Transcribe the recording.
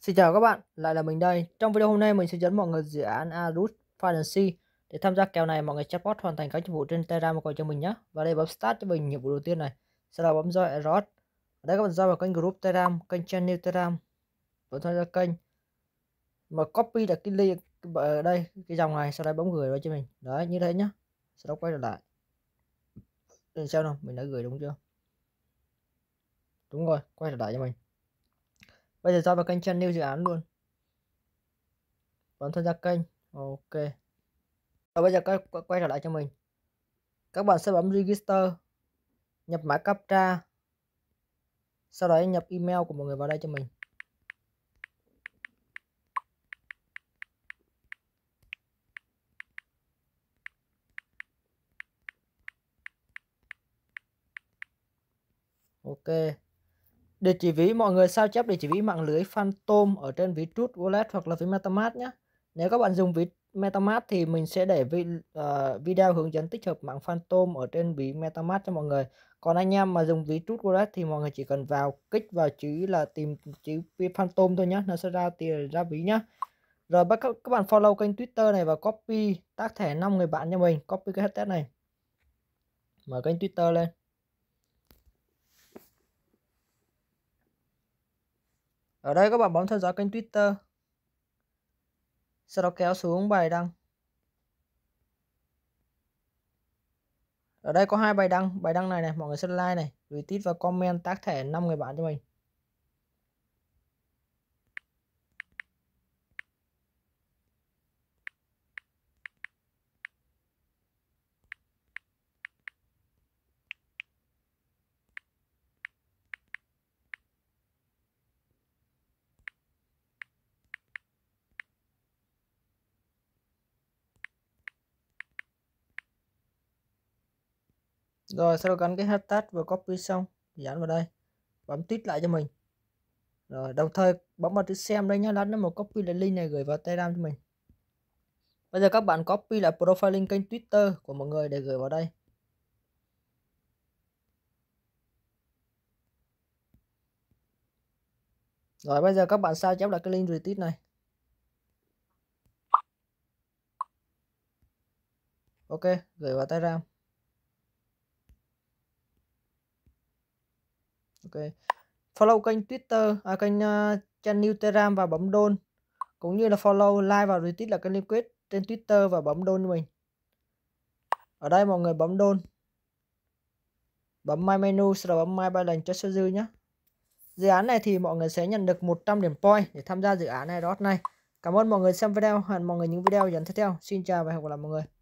Xin chào các bạn, lại là mình đây. Trong video hôm nay mình sẽ dẫn mọi người dự án Arus Finance. Để tham gia kèo này, mọi người chatbot hoàn thành các nhiệm vụ trên Telegram của cho mình nhé. Và đây bấm Start cho mình nhiệm vụ đầu tiên này. Sau đó bấm Join Arut. Ở đây các bạn ra vào kênh group Telegram, kênh channel Telegram. Bấm tham gia kênh. Mà copy được cái link ở đây, cái dòng này, sau đó bấm gửi vào cho mình. Đấy, như thế nhá. Sau đó quay trở lại. Để xem nào, mình đã gửi đúng chưa? Đúng rồi, quay trở lại cho mình bây giờ do vào kênh channel dự án luôn bấm tham gia kênh ok và bây giờ các quay trở lại cho mình các bạn sẽ bấm register nhập mã captcha sau đó nhập email của mọi người vào đây cho mình ok Địa chỉ ví mọi người sao chép địa chỉ ví mạng lưới Phantom ở trên ví Trut Wallet hoặc là ví MetaMask nhé. Nếu các bạn dùng ví MetaMask thì mình sẽ để vi, uh, video hướng dẫn tích hợp mạng Phantom ở trên ví MetaMask cho mọi người. Còn anh em mà dùng ví Trut Wallet thì mọi người chỉ cần vào kích vào chữ là tìm chữ Phantom thôi nhé. Nó sẽ ra tiền ra ví nhé. Rồi các, các bạn follow kênh Twitter này và copy tác thẻ 5 người bạn cho mình. Copy cái hashtag này. Mở kênh Twitter lên. Ở đây các bạn bấm theo dõi kênh Twitter. Sau đó kéo xuống bài đăng. Ở đây có hai bài đăng, bài đăng này này, mọi người sẽ like này, retweet và comment tác thẻ 5 người bạn cho mình. rồi sau đó gắn cái hashtag vừa copy xong dán vào đây bấm tít lại cho mình rồi đồng thời bấm vào chữ xem đây nhá lát nữa một copy lại link này gửi vào telegram cho mình bây giờ các bạn copy lại profiling kênh twitter của mọi người để gửi vào đây Rồi bây giờ các bạn sao chép lại cái link retweet này. Ok, gửi vào Telegram. ok follow kênh Twitter à, kênh uh, à, channel Telegram và bấm đôn cũng như là follow like và retweet là kênh liên liquid trên Twitter và bấm đôn cho mình ở đây mọi người bấm đôn bấm my menu sau đó bấm my balance cho số dư nhé dự án này thì mọi người sẽ nhận được 100 điểm point để tham gia dự án này đó này cảm ơn mọi người xem video hẹn mọi người những video dẫn tiếp theo xin chào và hẹn gặp lại mọi người